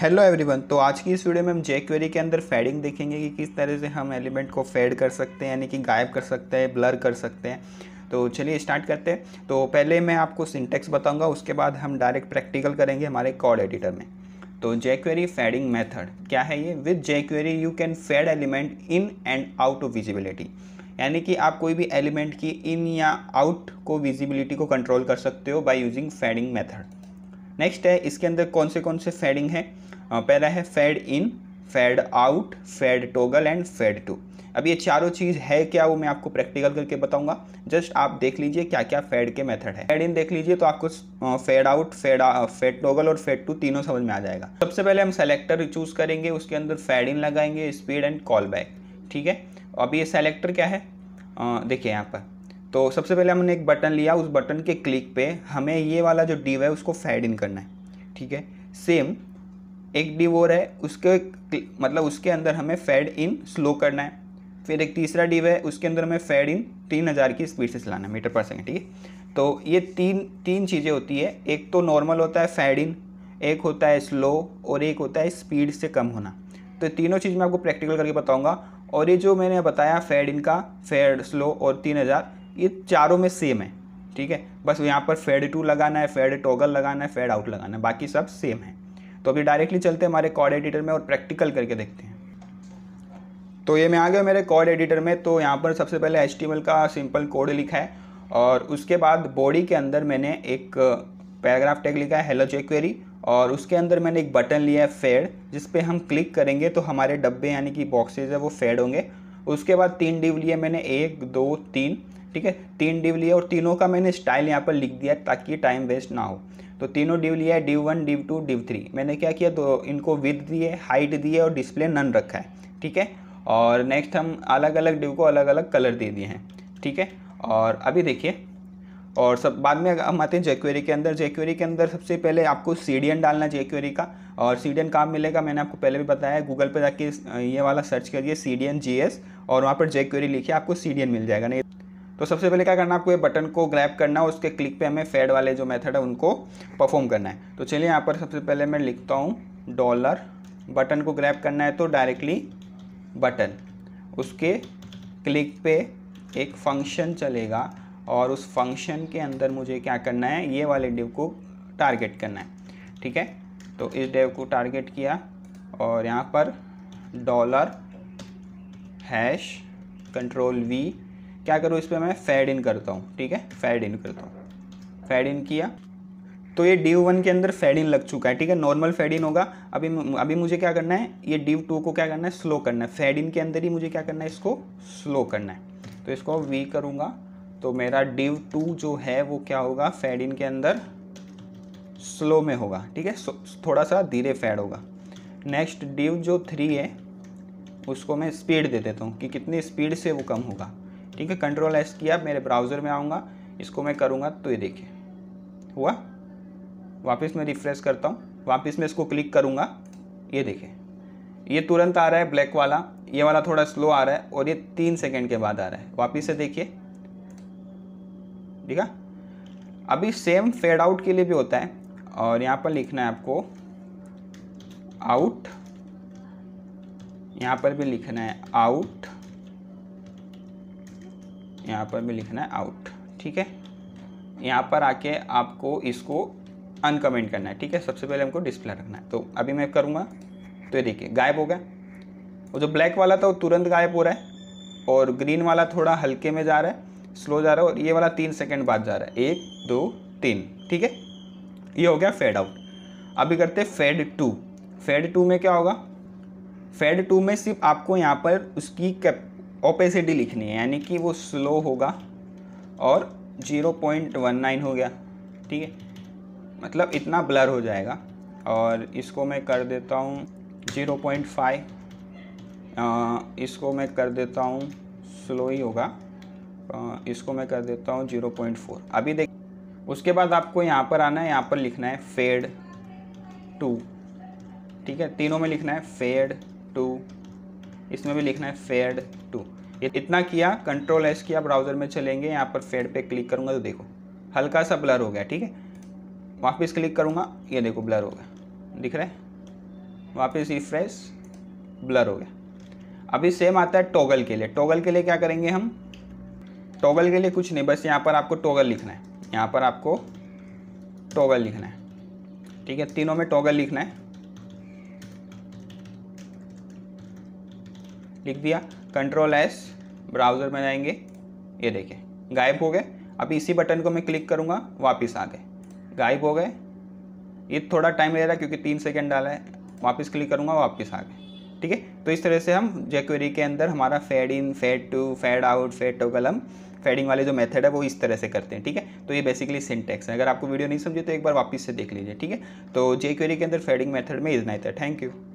hello everyone तो आज की इस वीडियो में हम जे क्वेरी के अंदर फेडिंग देखेंगे कि किस तरह से हम एलिमेंट को फेड कर सकते हैं यानी कि गायब कर सकते हैं ब्लर कर सकते हैं तो चलिए स्टार्ट करते हैं तो पहले मैं आपको सिंटेक्स बताऊंगा उसके बाद हम डायरेक्ट प्रैक्टिकल करेंगे हमारे कॉड एडिटर में तो जे क्वेरी फेडिंग मैथड क्या है ये with jQuery you can fade element in and out of visibility यानी कि आप कोई भी एलिमेंट की इन या आउट को विजिबिलिटी को कंट्रोल कर सकते हो by using fading method next है इसके अंदर कौन से कौन से फेडिंग है पहला है fade in fade out fade toggle and fade to अब ये चारों चीज़ है क्या वो मैं आपको प्रैक्टिकल करके बताऊंगा जस्ट आप देख लीजिए क्या क्या फेड के मेथड है फेड इन देख लीजिए तो आपको fade out fade fade toggle और फेड टू तीनों समझ में आ जाएगा सबसे पहले हम सेलेक्टर चूज़ करेंगे उसके अंदर फेड इन लगाएंगे स्पीड एंड कॉल बैक ठीक है अब ये सेलेक्टर क्या है देखिए यहाँ पर तो सबसे पहले हमने एक बटन लिया उस बटन के क्लिक पे हमें ये वाला जो डिव है उसको फेड इन करना है ठीक है सेम एक डिव और है उसके मतलब उसके अंदर हमें फेड इन स्लो करना है फिर एक तीसरा डिव है उसके अंदर हमें फेड इन तीन हज़ार की स्पीड से चलाना है मीटर पर सेकेंड ठीक है तो ये तीन तीन चीज़ें होती है एक तो नॉर्मल होता है फेड इन एक होता है स्लो और एक होता है स्पीड से कम होना तो तीनों चीज़ मैं आपको प्रैक्टिकल करके बताऊँगा और ये जो मैंने बताया फेड इन का फेड स्लो और तीन हज़ार ये चारों में सेम है ठीक है बस यहाँ पर फेड टू लगाना है फेड टॉगल लगाना है फेड आउट लगाना है बाकी सब सेम है तो अभी डायरेक्टली चलते हैं हमारे कॉड एडिटर में और प्रैक्टिकल करके देखते हैं तो ये मैं आ गया मेरे कॉड एडिटर में तो यहाँ पर सबसे पहले एच का सिंपल कोड लिखा है और उसके बाद बॉडी के अंदर मैंने एक पैराग्राफ टैग लिखा है हेलो चेक क्वेरी और उसके अंदर मैंने एक बटन लिया है फेड जिस पर हम क्लिक करेंगे तो हमारे डब्बे यानी कि बॉक्सेज है वो फेड होंगे उसके बाद तीन डिव लिए मैंने एक दो तीन ठीक है तीन डिव लिया और तीनों का मैंने स्टाइल यहाँ पर लिख दिया ताकि टाइम वेस्ट ना हो तो तीनों डिव लिया है div one div two div three मैंने क्या किया दो इनको विथ दिए हाइट दिए और डिस्प्ले नन रखा है ठीक है और नेक्स्ट हम अलग अलग डिव को अलग अलग कलर दे दिए हैं ठीक है और अभी देखिए और सब बाद में हम आते हैं जेक्वेरी के अंदर जेक्वेरी के अंदर सबसे पहले आपको सी डालना जेक्वेरी का और सी डी मिलेगा मैंने आपको पहले भी बताया गूगल पर जाके ये वाला सर्च करिए सी डी और वहाँ पर जेक्वेरी लिखिए आपको सी मिल जाएगा नहीं तो सबसे पहले क्या करना है आपको ये बटन को ग्रैप करना है उसके क्लिक पे हमें फेड वाले जो मेथड है उनको परफॉर्म करना है तो चलिए यहाँ पर सबसे पहले मैं लिखता हूँ डॉलर बटन को ग्रैप करना है तो डायरेक्टली बटन उसके क्लिक पे एक फंक्शन चलेगा और उस फंक्शन के अंदर मुझे क्या करना है ये वाले डिव को टारगेट करना है ठीक है तो इस डिव को टारगेट किया और यहाँ पर डॉलर हैश कंट्रोल वी क्या करूँ इस पर मैं फेड इन करता हूँ ठीक है फेड इन करता हूँ फेड इन किया तो ये डिव वन के अंदर फेड इन लग चुका है ठीक है नॉर्मल फेड इन होगा अभी अभी मुझे क्या करना है ये डिव टू को क्या करना है स्लो करना है फेड इन के अंदर ही मुझे क्या करना है इसको स्लो करना है तो इसको वी करूँगा तो मेरा डिव टू जो है वो क्या होगा फेड इन के अंदर स्लो में होगा ठीक है थोड़ा सा धीरे फेड होगा नेक्स्ट डिव जो थ्री है उसको मैं स्पीड दे देता हूँ कि कितनी स्पीड से वो कम होगा ठीक है कंट्रोल एस किया मेरे ब्राउज़र में आऊँगा इसको मैं करूँगा तो ये देखिए हुआ वापस मैं रिफ्रेश करता हूँ वापस मैं इसको क्लिक करूँगा ये देखिए ये तुरंत आ रहा है ब्लैक वाला ये वाला थोड़ा स्लो आ रहा है और ये तीन सेकेंड के बाद आ रहा है वापस से देखिए ठीक है अभी सेम फेड आउट के लिए भी होता है और यहाँ पर लिखना है आपको आउट यहाँ पर भी लिखना है आउट यहाँ पर भी लिखना है आउट ठीक है यहाँ पर आके आपको इसको अनकमेंट करना है ठीक है सबसे पहले हमको डिस्प्ले रखना है तो अभी मैं करूँगा तो ये देखिए गायब हो गया वो जो ब्लैक वाला था वो तुरंत गायब हो रहा है और ग्रीन वाला थोड़ा हल्के में जा रहा है स्लो जा रहा है और ये वाला तीन सेकेंड बाद जा रहा है एक दो तीन ठीक है ये हो गया फेड आउट अभी करते फेड टू फेड टू में क्या होगा फेड टू में सिर्फ आपको यहाँ पर उसकी कैप ओपेसिटी लिखनी है यानी कि वो स्लो होगा और 0.19 हो गया ठीक है मतलब इतना ब्लर हो जाएगा और इसको मैं कर देता हूँ 0.5 इसको मैं कर देता हूँ स्लो ही होगा आ, इसको मैं कर देता हूँ 0.4 अभी देख उसके बाद आपको यहाँ पर आना है यहाँ पर लिखना है फेड टू ठीक है तीनों में लिखना है फेड टू इसमें भी लिखना है फेड टू इतना किया कंट्रोल एस किया ब्राउज़र में चलेंगे यहाँ पर फेड पे क्लिक करूँगा तो देखो हल्का सा ब्लर हो गया ठीक है वापस क्लिक करूँगा ये देखो ब्लर हो गया दिख रहा है वापस रिफ्रेश ब्लर हो गया अभी सेम आता है टोगल के लिए टोगल के लिए क्या करेंगे हम टोगल के लिए कुछ नहीं बस यहाँ पर आपको टोगल लिखना है यहाँ पर आपको टोगल लिखना है ठीक है तीनों में टोगल लिखना है लिख दिया कंट्रोल एस ब्राउज़र में जाएंगे ये देखिए गायब हो गए अभी इसी बटन को मैं क्लिक करूँगा वापस आ गए गायब हो गए ये थोड़ा टाइम ले रहा है क्योंकि तीन सेकेंड डाला है वापस क्लिक करूँगा वापस आ गए ठीक है तो इस तरह से हम जेक्वेरी के अंदर हमारा fade in fade to fade out fade to कलम फेडिंग वाले जो मेथड है वो इस तरह से करते हैं ठीक है तो ये बेसिकली सिंटेक्स है अगर आपको वीडियो नहीं समझे तो एक बार वापस से देख लीजिए ठीक है तो जेक्वेरी के अंदर फेडिंग मेथड में इतना ही था थैंक यू